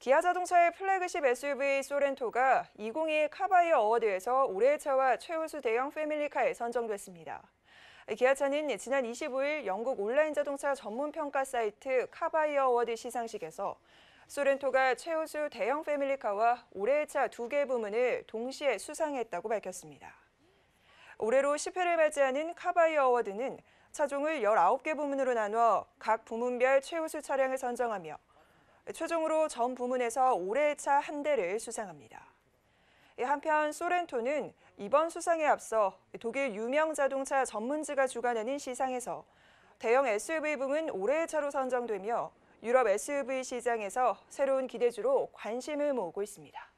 기아 자동차의 플래그십 SUV 소렌토가 2021 카바이어 어워드에서 올해의 차와 최우수 대형 패밀리카에 선정됐습니다. 기아차는 지난 25일 영국 온라인 자동차 전문 평가 사이트 카바이어 어워드 시상식에서 소렌토가 최우수 대형 패밀리카와 올해의 차 두 개 부문을 동시에 수상했다고 밝혔습니다. 올해로 10회를 맞이하는 카바이어 어워드는 차종을 19개 부문으로 나누어각 부문별 최우수 차량을 선정하며 최종으로 전 부문에서 올해의 차 한 대를 수상합니다. 예, 한편 소렌토는 이번 수상에 앞서 독일 유명 자동차 전문지가 주관하는 시상에서 대형 SUV 부문 올해의 차로 선정되며 유럽 SUV 시장에서 새로운 기대주로 관심을 모으고 있습니다.